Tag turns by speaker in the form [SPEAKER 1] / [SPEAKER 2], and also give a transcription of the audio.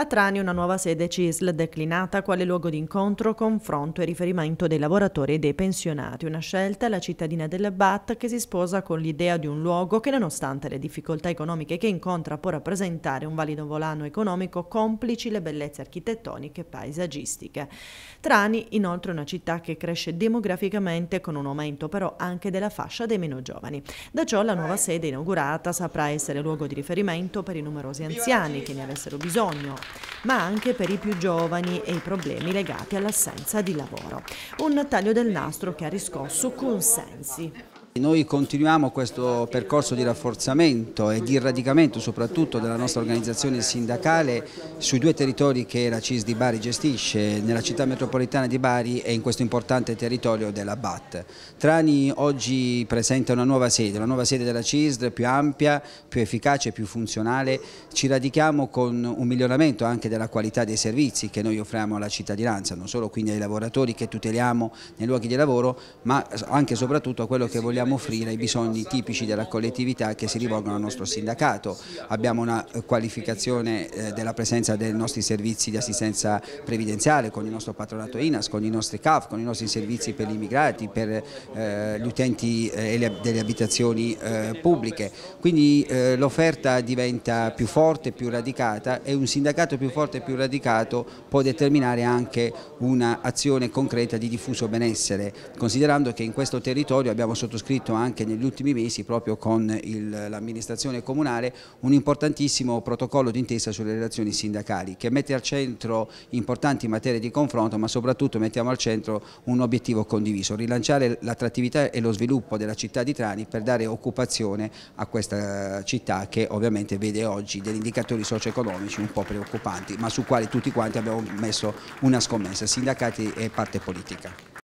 [SPEAKER 1] A Trani una nuova sede CISL declinata quale luogo di incontro, confronto e riferimento dei lavoratori e dei pensionati, una scelta la cittadina della BAT che si sposa con l'idea di un luogo che nonostante le difficoltà economiche che incontra può rappresentare un valido volano economico complici le bellezze architettoniche e paesaggistiche. Trani inoltre è una città che cresce demograficamente con un aumento però anche della fascia dei meno giovani. Da ciò la nuova sede inaugurata saprà essere luogo di riferimento per i numerosi anziani che ne avessero bisogno ma anche per i più giovani e i problemi legati all'assenza di lavoro. Un taglio del nastro che ha riscosso consensi.
[SPEAKER 2] Noi continuiamo questo percorso di rafforzamento e di radicamento soprattutto della nostra organizzazione sindacale sui due territori che la CIS di Bari gestisce, nella città metropolitana di Bari e in questo importante territorio della BAT. Trani oggi presenta una nuova sede, una nuova sede della CISD più ampia, più efficace, più funzionale. Ci radichiamo con un miglioramento anche della qualità dei servizi che noi offriamo alla cittadinanza, non solo quindi ai lavoratori che tuteliamo nei luoghi di lavoro, ma anche e soprattutto a quello che vogliamo vogliamo offrire ai bisogni tipici della collettività che si rivolgono al nostro sindacato. Abbiamo una qualificazione eh, della presenza dei nostri servizi di assistenza previdenziale con il nostro patronato INAS, con i nostri CAF, con i nostri servizi per gli immigrati, per eh, gli utenti eh, delle abitazioni pubbliche. Quindi l'offerta diventa più forte, più radicata e un sindacato più forte e più radicato può determinare anche un'azione concreta di diffuso benessere, considerando che in questo territorio abbiamo sottoscritto costruito anche negli ultimi mesi proprio con l'amministrazione comunale un importantissimo protocollo d'intesa sulle relazioni sindacali che mette al centro importanti materie di confronto ma soprattutto mettiamo al centro un obiettivo condiviso, rilanciare l'attrattività e lo sviluppo della città di Trani per dare occupazione a questa città che ovviamente vede oggi degli indicatori socio-economici un po' preoccupanti ma su quali tutti quanti abbiamo messo una scommessa, sindacati e parte politica.